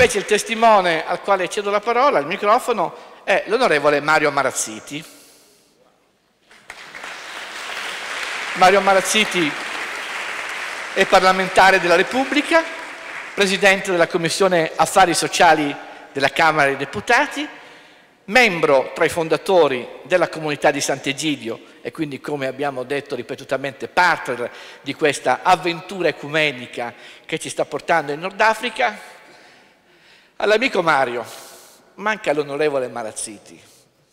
Invece il testimone al quale cedo la parola, il microfono, è l'onorevole Mario Marazziti. Mario Marazziti è parlamentare della Repubblica, presidente della Commissione Affari Sociali della Camera dei Deputati, membro tra i fondatori della comunità di Sant'Egidio e quindi, come abbiamo detto ripetutamente, partner di questa avventura ecumenica che ci sta portando in Nord Africa, All'amico Mario manca l'onorevole Marazziti.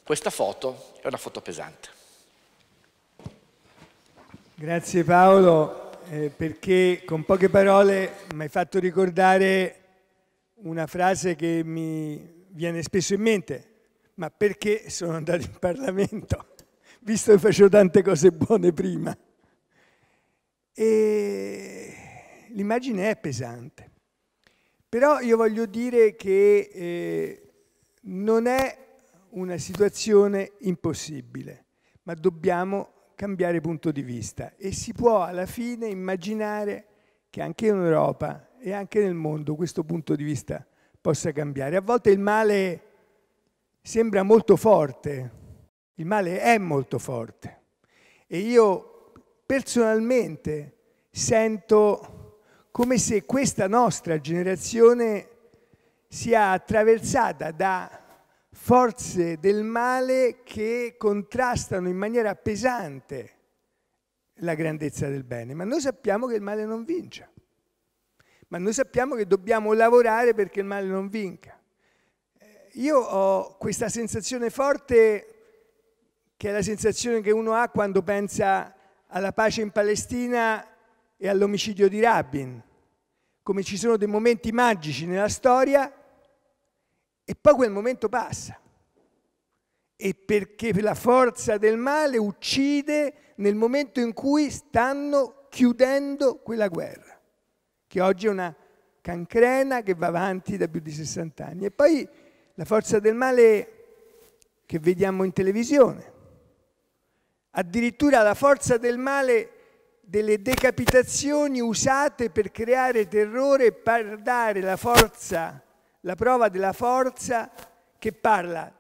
Questa foto è una foto pesante. Grazie Paolo, eh, perché con poche parole mi hai fatto ricordare una frase che mi viene spesso in mente, ma perché sono andato in Parlamento, visto che facevo tante cose buone prima. E l'immagine è pesante. Però io voglio dire che eh, non è una situazione impossibile, ma dobbiamo cambiare punto di vista e si può alla fine immaginare che anche in Europa e anche nel mondo questo punto di vista possa cambiare. A volte il male sembra molto forte, il male è molto forte e io personalmente sento come se questa nostra generazione sia attraversata da forze del male che contrastano in maniera pesante la grandezza del bene, ma noi sappiamo che il male non vince, ma noi sappiamo che dobbiamo lavorare perché il male non vinca. Eh, io ho questa sensazione forte che è la sensazione che uno ha quando pensa alla pace in Palestina e all'omicidio di Rabin, come ci sono dei momenti magici nella storia e poi quel momento passa. E perché la forza del male uccide nel momento in cui stanno chiudendo quella guerra, che oggi è una cancrena che va avanti da più di 60 anni. E poi la forza del male che vediamo in televisione, addirittura la forza del male delle decapitazioni usate per creare terrore e per dare la forza, la prova della forza che parla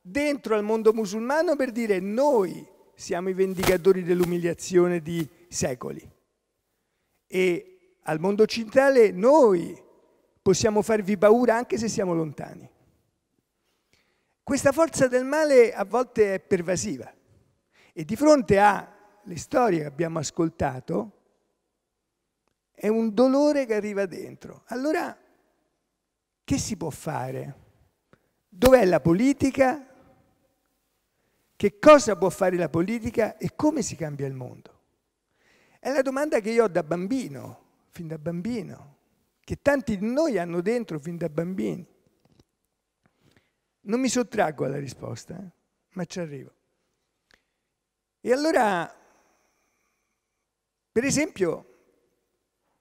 dentro al mondo musulmano per dire noi siamo i vendicatori dell'umiliazione di secoli e al mondo occidentale noi possiamo farvi paura anche se siamo lontani. Questa forza del male a volte è pervasiva e di fronte a le storie che abbiamo ascoltato è un dolore che arriva dentro. Allora, che si può fare? Dov'è la politica? Che cosa può fare la politica e come si cambia il mondo? È la domanda che io ho da bambino, fin da bambino, che tanti di noi hanno dentro fin da bambini. Non mi sottraggo alla risposta, eh? ma ci arrivo. E allora per esempio,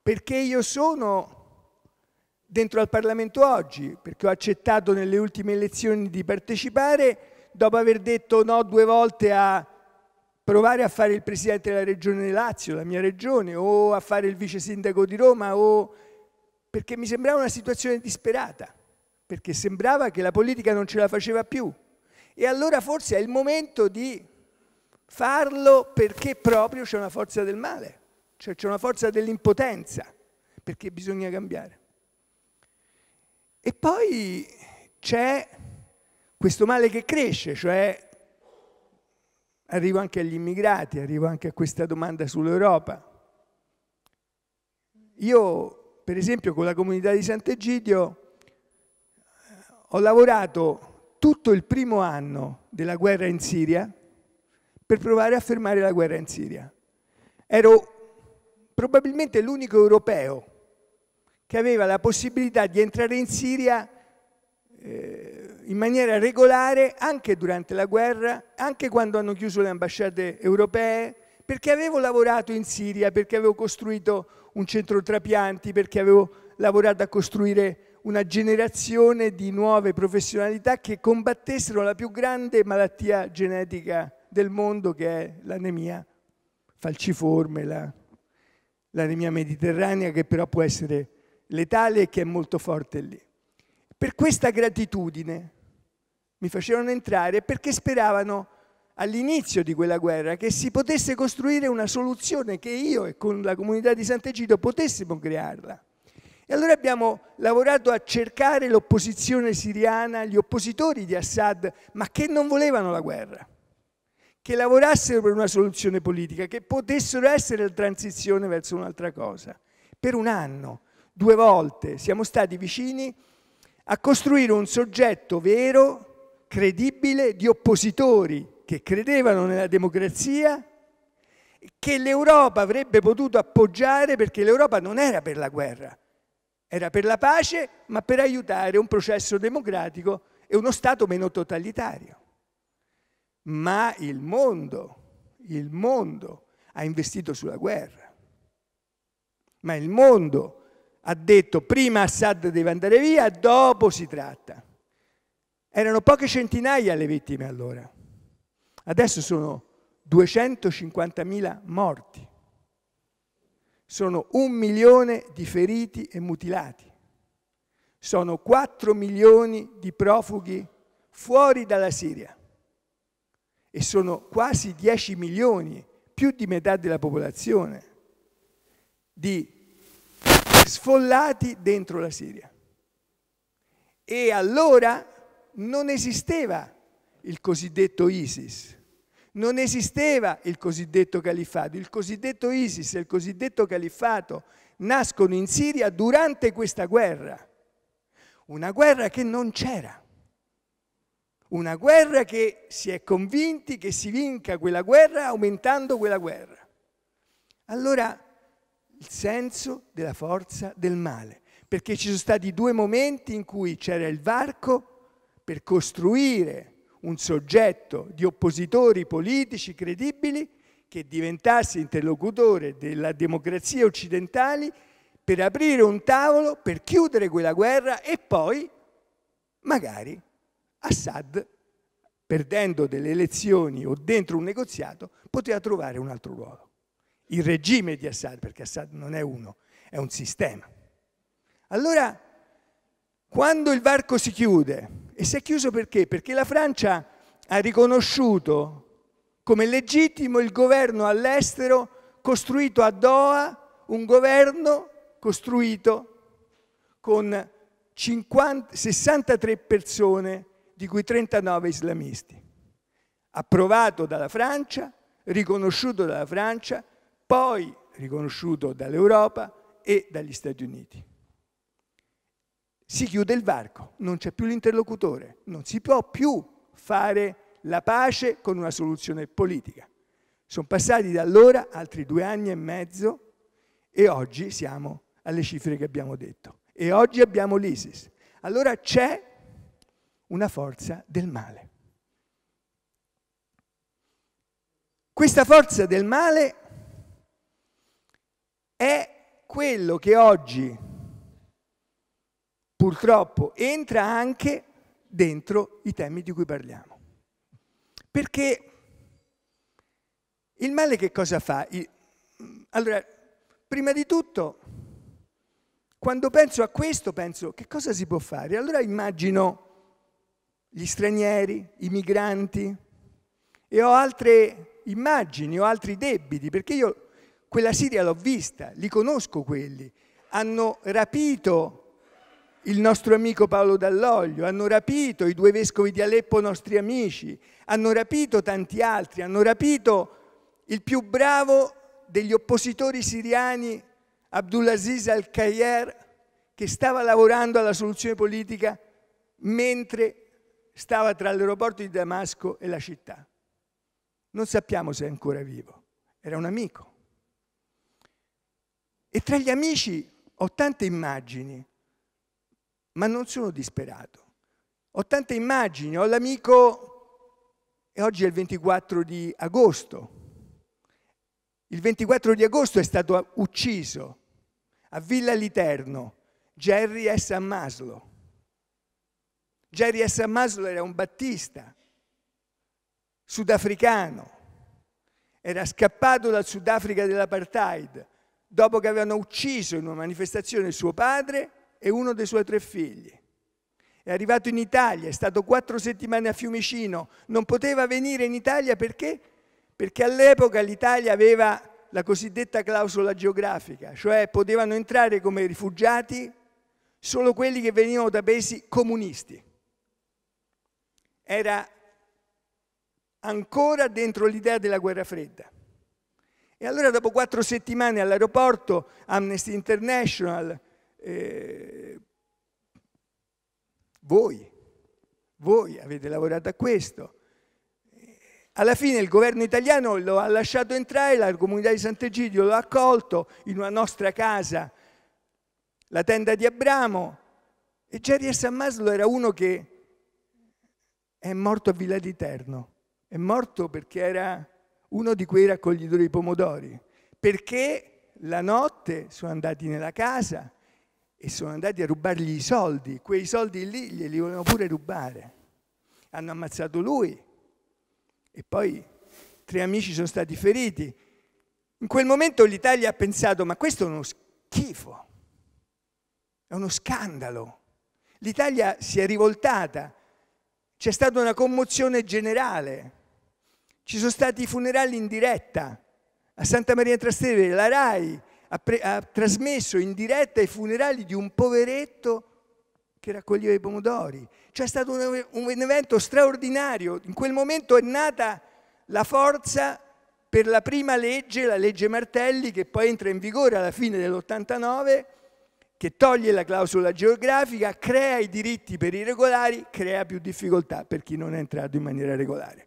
perché io sono dentro al Parlamento oggi, perché ho accettato nelle ultime elezioni di partecipare, dopo aver detto no due volte a provare a fare il presidente della regione Lazio, la mia regione, o a fare il vice sindaco di Roma, o... perché mi sembrava una situazione disperata, perché sembrava che la politica non ce la faceva più. E allora forse è il momento di farlo perché proprio c'è una forza del male. Cioè c'è una forza dell'impotenza, perché bisogna cambiare. E poi c'è questo male che cresce, cioè arrivo anche agli immigrati, arrivo anche a questa domanda sull'Europa. Io, per esempio, con la comunità di Sant'Egidio eh, ho lavorato tutto il primo anno della guerra in Siria per provare a fermare la guerra in Siria. Ero probabilmente l'unico europeo che aveva la possibilità di entrare in Siria eh, in maniera regolare anche durante la guerra, anche quando hanno chiuso le ambasciate europee, perché avevo lavorato in Siria, perché avevo costruito un centro trapianti, perché avevo lavorato a costruire una generazione di nuove professionalità che combattessero la più grande malattia genetica del mondo che è l'anemia falciforme, la l'anemia mediterranea che però può essere letale e che è molto forte lì. Per questa gratitudine mi facevano entrare perché speravano all'inizio di quella guerra che si potesse costruire una soluzione che io e con la comunità di Sant'Egidio potessimo crearla. E allora abbiamo lavorato a cercare l'opposizione siriana, gli oppositori di Assad, ma che non volevano la guerra che lavorassero per una soluzione politica, che potessero essere la transizione verso un'altra cosa. Per un anno, due volte, siamo stati vicini a costruire un soggetto vero, credibile, di oppositori che credevano nella democrazia, che l'Europa avrebbe potuto appoggiare perché l'Europa non era per la guerra, era per la pace, ma per aiutare un processo democratico e uno Stato meno totalitario ma il mondo, il mondo ha investito sulla guerra. Ma il mondo ha detto prima Assad deve andare via, dopo si tratta. Erano poche centinaia le vittime allora. Adesso sono 250.000 morti. Sono un milione di feriti e mutilati. Sono 4 milioni di profughi fuori dalla Siria e sono quasi 10 milioni, più di metà della popolazione, di sfollati dentro la Siria. E allora non esisteva il cosiddetto ISIS, non esisteva il cosiddetto califfato. Il cosiddetto ISIS e il cosiddetto califfato nascono in Siria durante questa guerra, una guerra che non c'era. Una guerra che si è convinti che si vinca quella guerra aumentando quella guerra. Allora il senso della forza del male, perché ci sono stati due momenti in cui c'era il varco per costruire un soggetto di oppositori politici credibili che diventasse interlocutore della democrazia occidentale per aprire un tavolo, per chiudere quella guerra e poi magari Assad, perdendo delle elezioni o dentro un negoziato, poteva trovare un altro ruolo. Il regime di Assad, perché Assad non è uno, è un sistema. Allora, quando il varco si chiude, e si è chiuso perché? Perché la Francia ha riconosciuto come legittimo il governo all'estero costruito a Doha, un governo costruito con 50, 63 persone di cui 39 islamisti, approvato dalla Francia, riconosciuto dalla Francia, poi riconosciuto dall'Europa e dagli Stati Uniti. Si chiude il varco, non c'è più l'interlocutore, non si può più fare la pace con una soluzione politica. Sono passati da allora altri due anni e mezzo e oggi siamo alle cifre che abbiamo detto. E oggi abbiamo l'ISIS. Allora c'è una forza del male. Questa forza del male è quello che oggi purtroppo entra anche dentro i temi di cui parliamo. Perché il male che cosa fa? Allora, prima di tutto, quando penso a questo, penso che cosa si può fare? Allora immagino gli stranieri, i migranti e ho altre immagini, ho altri debiti, perché io quella Siria l'ho vista, li conosco quelli, hanno rapito il nostro amico Paolo Dall'Oglio, hanno rapito i due vescovi di Aleppo nostri amici, hanno rapito tanti altri, hanno rapito il più bravo degli oppositori siriani, Abdulaziz al-Khayer, che stava lavorando alla soluzione politica mentre stava tra l'aeroporto di Damasco e la città. Non sappiamo se è ancora vivo, era un amico. E tra gli amici ho tante immagini, ma non sono disperato. Ho tante immagini, ho l'amico, e oggi è il 24 di agosto. Il 24 di agosto è stato ucciso a Villa Literno, Jerry S. Maslow Jerry S. Maslow era un battista, sudafricano, era scappato dal Sudafrica dell'apartheid dopo che avevano ucciso in una manifestazione suo padre e uno dei suoi tre figli. È arrivato in Italia, è stato quattro settimane a Fiumicino, non poteva venire in Italia perché? Perché all'epoca l'Italia aveva la cosiddetta clausola geografica, cioè potevano entrare come rifugiati solo quelli che venivano da paesi comunisti era ancora dentro l'idea della guerra fredda. E allora dopo quattro settimane all'aeroporto Amnesty International, eh, voi, voi avete lavorato a questo. Alla fine il governo italiano lo ha lasciato entrare, la comunità di Sant'Egidio lo ha accolto in una nostra casa, la tenda di Abramo. E Jerry S. Maslow era uno che è morto a Villa di Terno. È morto perché era uno di quei raccoglitori di pomodori, perché la notte sono andati nella casa e sono andati a rubargli i soldi. Quei soldi lì glieli volevano pure rubare. Hanno ammazzato lui e poi tre amici sono stati feriti. In quel momento l'Italia ha pensato, ma questo è uno schifo, è uno scandalo. L'Italia si è rivoltata c'è stata una commozione generale, ci sono stati i funerali in diretta. A Santa Maria Trastevere la RAI ha, pre- ha trasmesso in diretta i funerali di un poveretto che raccoglieva i pomodori. Cioè è stato un, un, evento straordinario. In quel momento è nata la forza per la prima legge, la legge Martelli, che poi entra in vigore alla fine dell'89 che toglie la clausola geografica, crea i diritti per i regolari, crea più difficoltà per chi non è entrato in maniera regolare.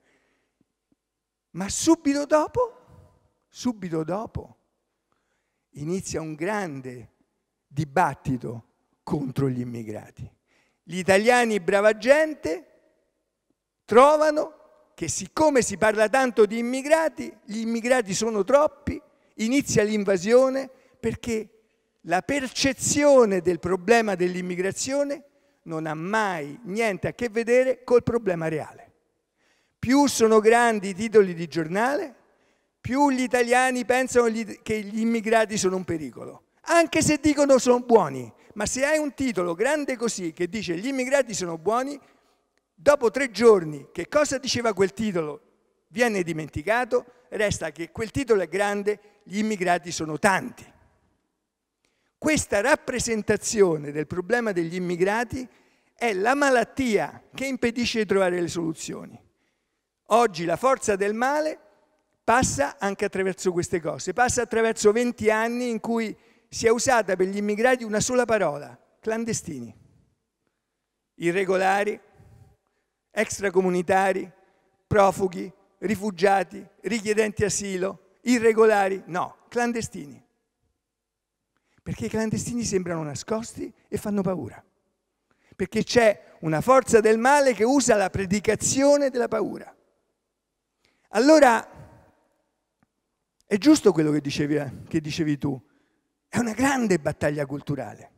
Ma subito dopo, subito dopo, inizia un grande dibattito contro gli immigrati. Gli italiani, brava gente, trovano che siccome si parla tanto di immigrati, gli immigrati sono troppi, inizia l'invasione perché la percezione del problema dell'immigrazione non ha mai niente a che vedere col problema reale. Più sono grandi i titoli di giornale, più gli italiani pensano che gli immigrati sono un pericolo, anche se dicono sono buoni. Ma se hai un titolo grande così che dice gli immigrati sono buoni, dopo tre giorni che cosa diceva quel titolo viene dimenticato, resta che quel titolo è grande, gli immigrati sono tanti. Questa rappresentazione del problema degli immigrati è la malattia che impedisce di trovare le soluzioni. Oggi la forza del male passa anche attraverso queste cose, passa attraverso 20 anni in cui si è usata per gli immigrati una sola parola, clandestini, irregolari, extracomunitari, profughi, rifugiati, richiedenti asilo, irregolari, no, clandestini. Perché i clandestini sembrano nascosti e fanno paura. Perché c'è una forza del male che usa la predicazione della paura. Allora, è giusto quello che dicevi, eh, che dicevi tu, è una grande battaglia culturale.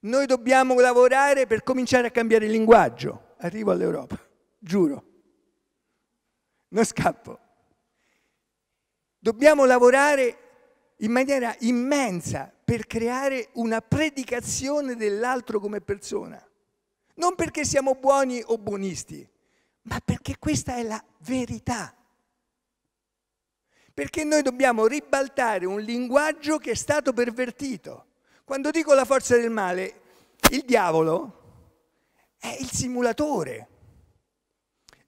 Noi dobbiamo lavorare per cominciare a cambiare il linguaggio. Arrivo all'Europa, giuro. Non scappo. Dobbiamo lavorare in maniera immensa per creare una predicazione dell'altro come persona. Non perché siamo buoni o buonisti, ma perché questa è la verità. Perché noi dobbiamo ribaltare un linguaggio che è stato pervertito. Quando dico la forza del male, il diavolo è il simulatore.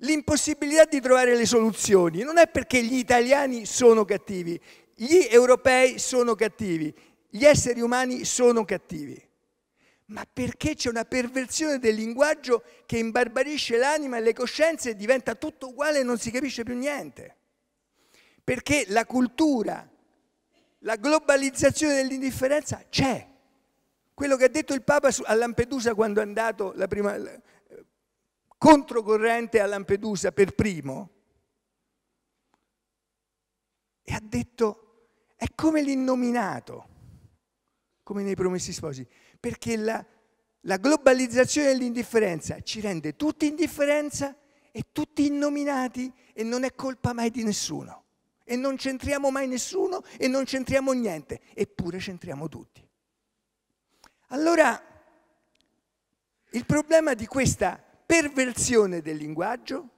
L'impossibilità di trovare le soluzioni non è perché gli italiani sono cattivi, gli europei sono cattivi, gli esseri umani sono cattivi. Ma perché c'è una perversione del linguaggio che imbarbarisce l'anima e le coscienze e diventa tutto uguale e non si capisce più niente? Perché la cultura, la globalizzazione dell'indifferenza c'è. Quello che ha detto il Papa a Lampedusa quando è andato la prima, controcorrente a Lampedusa per primo, e ha detto è come l'innominato, come nei promessi sposi, perché la, la globalizzazione dell'indifferenza ci rende tutti indifferenza e tutti innominati e non è colpa mai di nessuno. E non centriamo mai nessuno e non centriamo niente, eppure centriamo tutti. Allora, il problema di questa perversione del linguaggio,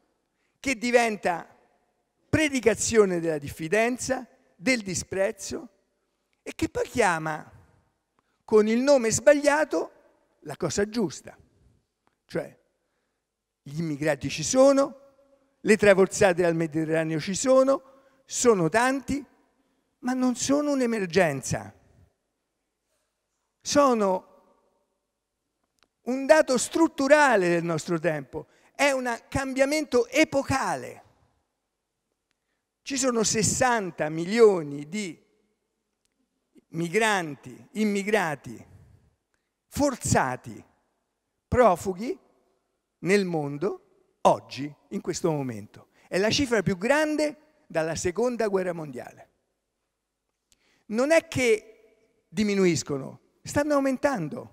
che diventa predicazione della diffidenza, del disprezzo e che poi chiama con il nome sbagliato la cosa giusta. Cioè, gli immigrati ci sono, le travolzate al Mediterraneo ci sono, sono tanti, ma non sono un'emergenza. Sono un dato strutturale del nostro tempo, è un cambiamento epocale. Ci sono 60 milioni di migranti, immigrati, forzati, profughi nel mondo oggi, in questo momento. È la cifra più grande dalla seconda guerra mondiale. Non è che diminuiscono, stanno aumentando.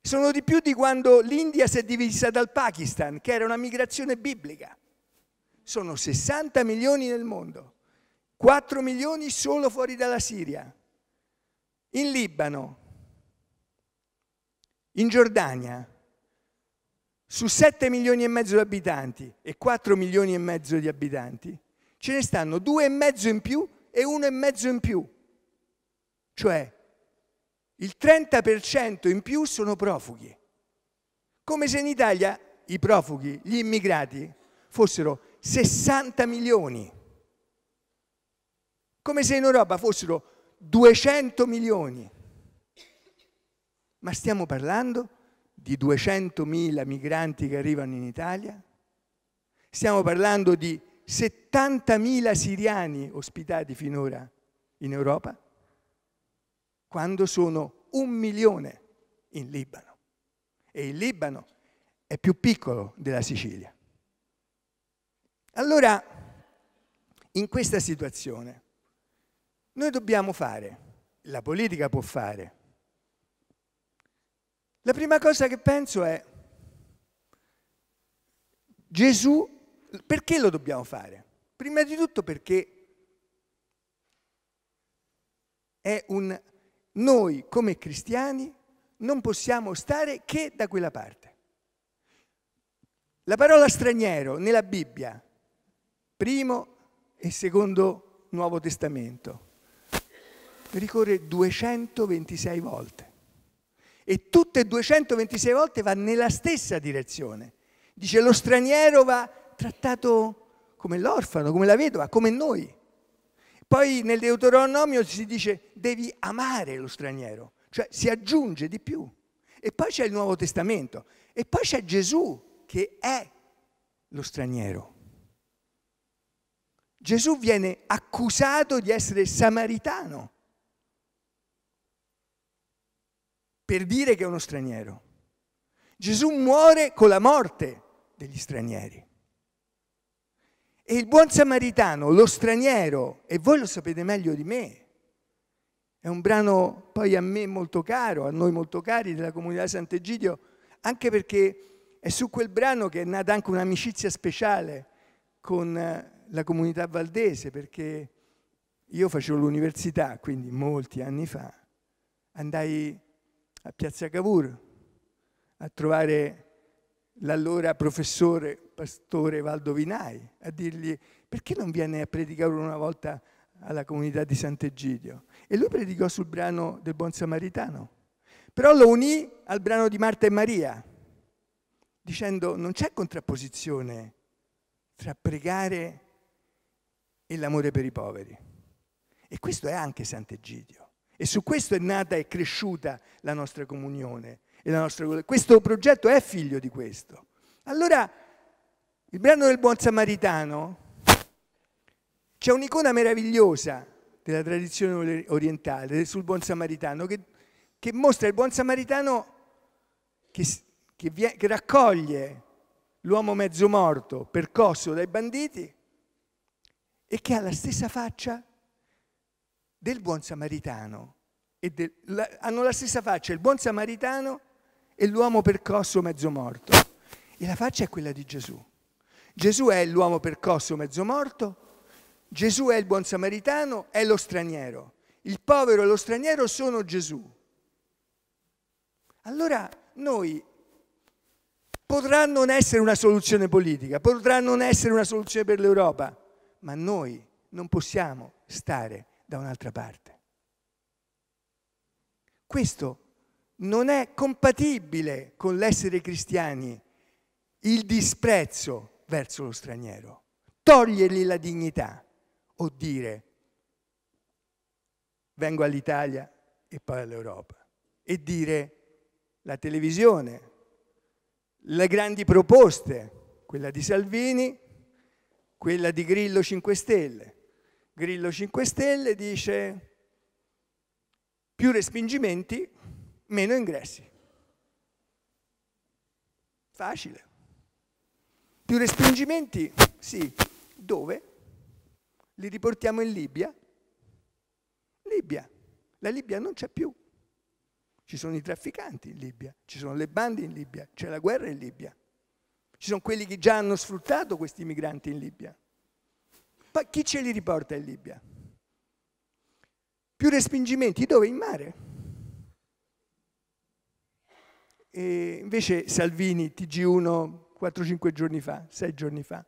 Sono di più di quando l'India si è divisa dal Pakistan, che era una migrazione biblica sono 60 milioni nel mondo, 4 milioni solo fuori dalla Siria, in Libano, in Giordania, su 7 milioni e mezzo di abitanti e 4 milioni e mezzo di abitanti, ce ne stanno due e mezzo in più e uno e mezzo in più. Cioè, il 30% in più sono profughi. Come se in Italia i profughi, gli immigrati, fossero 60 milioni. Come se in Europa fossero 200 milioni. Ma stiamo parlando di 200 mila migranti che arrivano in Italia? Stiamo parlando di 70 mila siriani ospitati finora in Europa? Quando sono un milione in Libano. E il Libano è più piccolo della Sicilia. Allora, in questa situazione, noi dobbiamo fare, la politica può fare. La prima cosa che penso è, Gesù, perché lo dobbiamo fare? Prima di tutto perché è un noi come cristiani non possiamo stare che da quella parte. La parola straniero nella Bibbia primo e secondo Nuovo Testamento. Ricorre 226 volte. E tutte e 226 volte va nella stessa direzione. Dice lo straniero va trattato come l'orfano, come la vedova, come noi. Poi nel Deuteronomio si dice devi amare lo straniero, cioè si aggiunge di più. E poi c'è il Nuovo Testamento e poi c'è Gesù che è lo straniero. Gesù viene accusato di essere samaritano per dire che è uno straniero. Gesù muore con la morte degli stranieri. E il buon samaritano, lo straniero, e voi lo sapete meglio di me, è un brano poi a me molto caro, a noi molto cari della comunità di Sant'Egidio, anche perché è su quel brano che è nata anche un'amicizia speciale con eh, la comunità valdese, perché io facevo l'università, quindi molti anni fa, andai a Piazza Cavour a trovare l'allora professore, pastore Valdo Vinai, a dirgli perché non viene a predicare una volta alla comunità di Sant'Egidio? E lui predicò sul brano del Buon Samaritano, però lo unì al brano di Marta e Maria, dicendo non c'è contrapposizione tra pregare e e l'amore per i poveri. E questo è anche Sant'Egidio. E su questo è nata e cresciuta la nostra comunione. La nostra... Questo progetto è figlio di questo. Allora, il brano del Buon Samaritano c'è un'icona meravigliosa della tradizione orientale sul Buon Samaritano che, che mostra il Buon Samaritano che, che, che raccoglie l'uomo mezzo morto, percosso dai banditi, e che ha la stessa faccia del buon samaritano. Del, la, hanno la stessa faccia il buon samaritano e l'uomo percosso mezzo morto. E la faccia è quella di Gesù. Gesù è l'uomo percosso mezzo morto, Gesù è il buon samaritano, è lo straniero. Il povero e lo straniero sono Gesù. Allora noi potrà non essere una soluzione politica, potrà non essere una soluzione per l'Europa, ma noi non possiamo stare da un'altra parte. Questo non è compatibile con l'essere cristiani, il disprezzo verso lo straniero, togliergli la dignità o dire vengo all'Italia e poi all'Europa e dire la televisione, le grandi proposte, quella di Salvini, quella di Grillo 5 Stelle. Grillo 5 Stelle dice più respingimenti, meno ingressi. Facile. Più respingimenti, sì. Dove? Li riportiamo in Libia? Libia. La Libia non c'è più. Ci sono i trafficanti in Libia, ci sono le bande in Libia, c'è la guerra in Libia. Ci sono quelli che già hanno sfruttato questi migranti in Libia. Ma chi ce li riporta in Libia? Più respingimenti dove? In mare. E invece Salvini, TG1, 4-5 giorni fa, 6 giorni fa,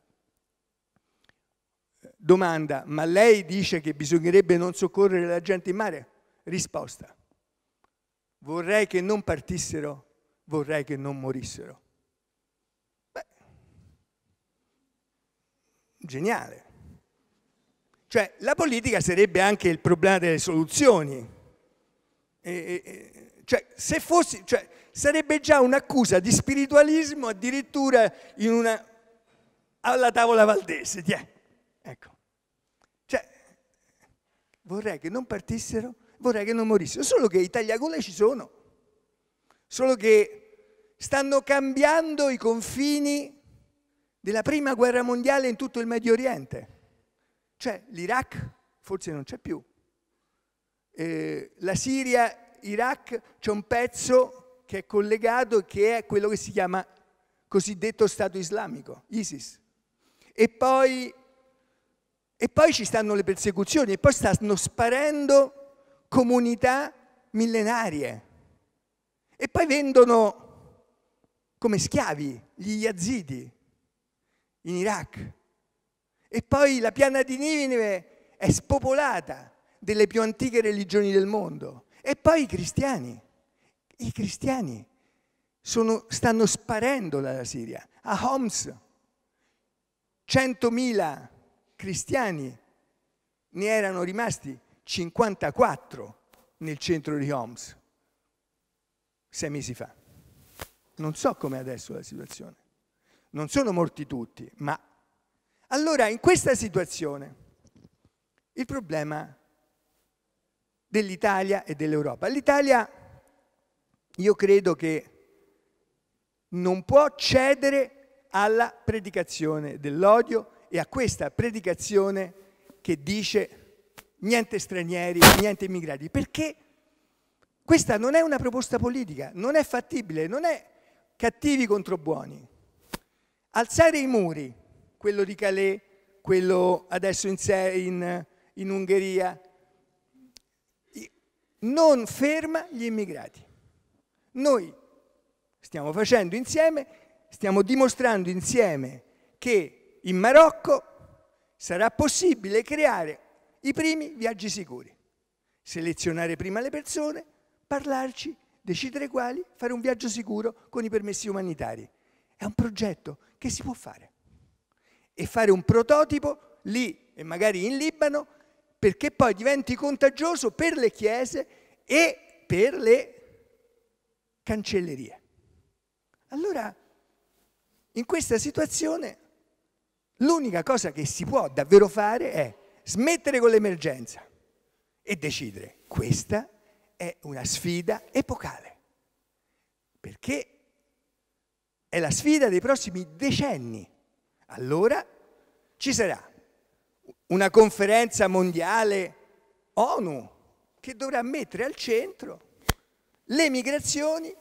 eh, domanda, ma lei dice che bisognerebbe non soccorrere la gente in mare? Risposta, vorrei che non partissero, vorrei che non morissero. Geniale. Cioè la politica sarebbe anche il problema delle soluzioni. E, e, cioè, se fossi, cioè, sarebbe già un'accusa di spiritualismo addirittura una, alla tavola valdese. Tiè. Ecco. Cioè, vorrei che non partissero, vorrei che non morissero, solo che i tagliagole ci sono, solo che stanno cambiando i confini della prima guerra mondiale in tutto il Medio Oriente. Cioè l'Iraq forse non c'è più. Eh, la Siria, Iraq, c'è un pezzo che è collegato che è quello che si chiama cosiddetto Stato islamico, ISIS. E poi, e poi ci stanno le persecuzioni, e poi stanno sparendo comunità millenarie. E poi vendono come schiavi gli yazidi, in Iraq. E poi la piana di Ninive è spopolata delle più antiche religioni del mondo. E poi i cristiani, i cristiani sono, stanno sparendo dalla Siria. A Homs 100.000 cristiani, ne erano rimasti 54 nel centro di Homs sei mesi fa. Non so com'è adesso la situazione non sono morti tutti, ma allora in questa situazione il problema dell'Italia e dell'Europa. L'Italia io credo che non può cedere alla predicazione dell'odio e a questa predicazione che dice niente stranieri, niente immigrati, perché questa non è una proposta politica, non è fattibile, non è cattivi contro buoni, Alzare i muri, quello di Calais, quello adesso in, in, in Ungheria, non ferma gli immigrati. Noi stiamo facendo insieme, stiamo dimostrando insieme che in Marocco sarà possibile creare i primi viaggi sicuri, selezionare prima le persone, parlarci, decidere quali, fare un viaggio sicuro con i permessi umanitari. È un progetto che si può fare. E fare un prototipo lì e magari in Libano perché poi diventi contagioso per le chiese e per le cancellerie. Allora, in questa situazione, l'unica cosa che si può davvero fare è smettere con l'emergenza e decidere questa è una sfida epocale, perché è la sfida dei prossimi decenni. Allora ci sarà una conferenza mondiale ONU che dovrà mettere al centro le migrazioni,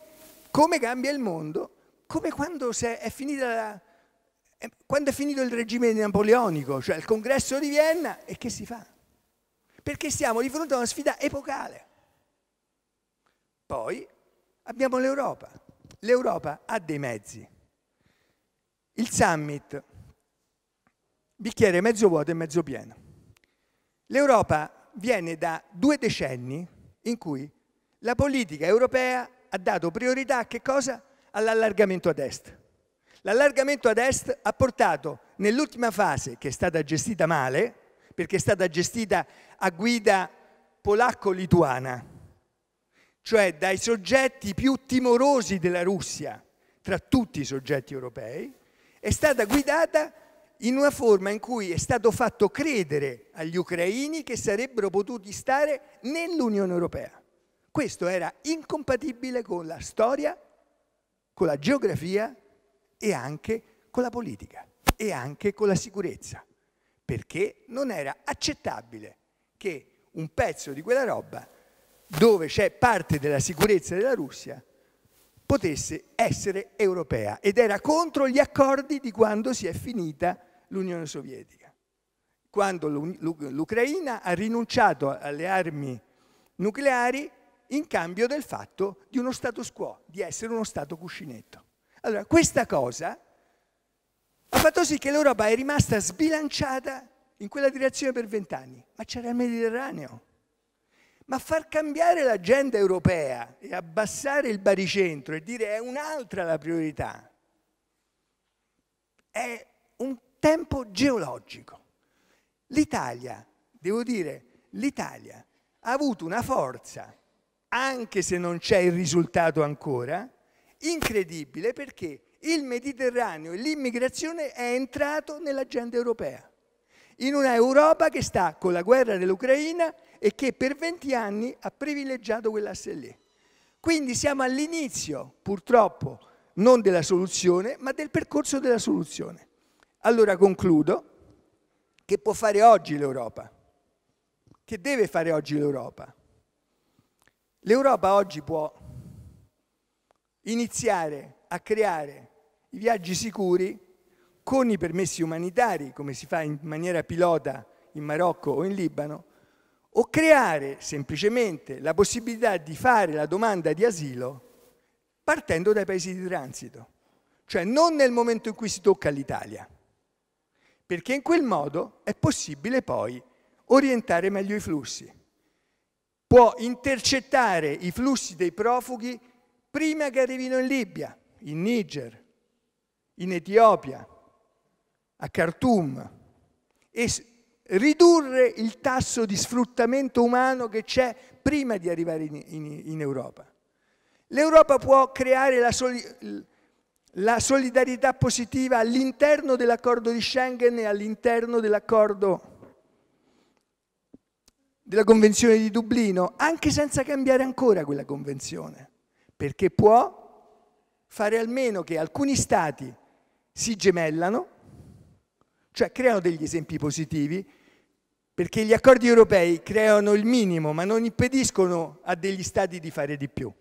come cambia il mondo, come quando è, la, quando è finito il regime napoleonico, cioè il congresso di Vienna, e che si fa? Perché siamo di fronte a una sfida epocale. Poi abbiamo l'Europa, L'Europa ha dei mezzi. Il summit, bicchiere mezzo vuoto e mezzo pieno. L'Europa viene da due decenni in cui la politica europea ha dato priorità a che cosa? All'allargamento ad est. L'allargamento ad est ha portato nell'ultima fase, che è stata gestita male, perché è stata gestita a guida polacco-lituana, cioè dai soggetti più timorosi della Russia tra tutti i soggetti europei, è stata guidata in una forma in cui è stato fatto credere agli ucraini che sarebbero potuti stare nell'Unione Europea. Questo era incompatibile con la storia, con la geografia e anche con la politica e anche con la sicurezza, perché non era accettabile che un pezzo di quella roba dove c'è parte della sicurezza della Russia, potesse essere europea ed era contro gli accordi di quando si è finita l'Unione Sovietica, quando l'Ucraina ha rinunciato alle armi nucleari in cambio del fatto di uno status quo, di essere uno stato cuscinetto. Allora, questa cosa ha fatto sì che l'Europa è rimasta sbilanciata in quella direzione per vent'anni, ma c'era il Mediterraneo, ma far cambiare l'agenda europea e abbassare il baricentro e dire è un'altra la priorità è un tempo geologico. L'Italia, devo dire, l'Italia ha avuto una forza, anche se non c'è il risultato ancora, incredibile perché il Mediterraneo e l'immigrazione è entrato nell'agenda europea in una Europa che sta con la guerra dell'Ucraina e che per 20 anni ha privilegiato quell'asse lì. Quindi siamo all'inizio, purtroppo, non della soluzione, ma del percorso della soluzione. Allora concludo, che può fare oggi l'Europa? Che deve fare oggi l'Europa? L'Europa oggi può iniziare a creare i viaggi sicuri con i permessi umanitari, come si fa in maniera pilota in Marocco o in Libano, o creare semplicemente la possibilità di fare la domanda di asilo partendo dai paesi di transito, cioè non nel momento in cui si tocca l'Italia, perché in quel modo è possibile poi orientare meglio i flussi. Può intercettare i flussi dei profughi prima che arrivino in Libia, in Niger, in Etiopia, a Khartoum e ridurre il tasso di sfruttamento umano che c'è prima di arrivare in, in, in Europa. L'Europa può creare la, soli, la solidarietà positiva all'interno dell'accordo di Schengen e all'interno dell'accordo della Convenzione di Dublino, anche senza cambiare ancora quella Convenzione, perché può fare almeno che alcuni Stati si gemellano cioè creano degli esempi positivi perché gli accordi europei creano il minimo ma non impediscono a degli stati di fare di più.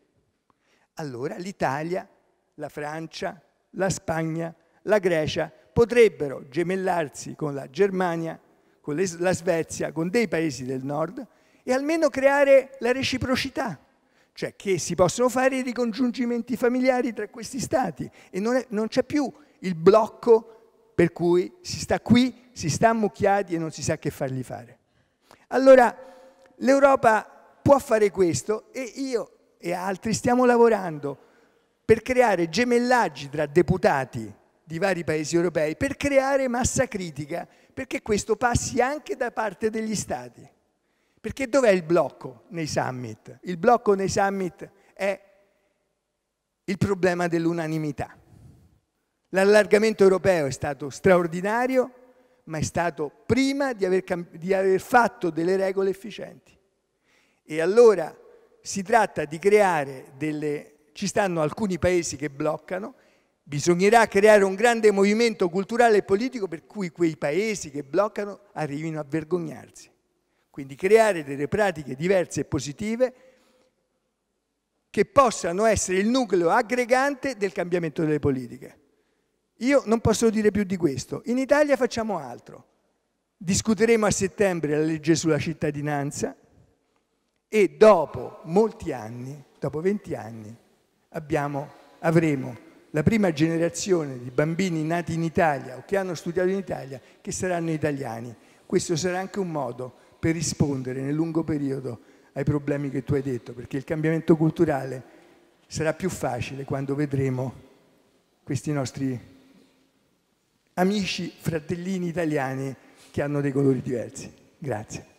Allora l'Italia, la Francia, la Spagna, la Grecia potrebbero gemellarsi con la Germania, con la Svezia, con dei paesi del nord e almeno creare la reciprocità cioè che si possono fare i ricongiungimenti familiari tra questi stati e non, c'è più il blocco per cui si sta qui, si sta ammucchiati e non si sa che fargli fare. Allora l'Europa può fare questo e io e altri stiamo lavorando per creare gemellaggi tra deputati di vari paesi europei, per creare massa critica, perché questo passi anche da parte degli Stati. Perché dov'è il blocco nei summit? Il blocco nei summit è il problema dell'unanimità. L'allargamento europeo è stato straordinario, ma è stato prima di aver, di aver fatto delle regole efficienti. E allora si tratta di creare delle... ci stanno alcuni paesi che bloccano, bisognerà creare un grande movimento culturale e politico per cui quei paesi che bloccano arrivino a vergognarsi. Quindi creare delle pratiche diverse e positive che possano essere il nucleo aggregante del cambiamento delle politiche. Io non posso dire più di questo. In Italia facciamo altro. Discuteremo a settembre la legge sulla cittadinanza e dopo molti anni, dopo 20 anni, abbiamo, avremo la prima generazione di bambini nati in Italia o che hanno studiato in Italia che saranno italiani. Questo sarà anche un modo per rispondere nel lungo periodo ai problemi che tu hai detto, perché il cambiamento culturale sarà più facile quando vedremo questi nostri amici, fratellini italiani che hanno dei colori diversi. Grazie.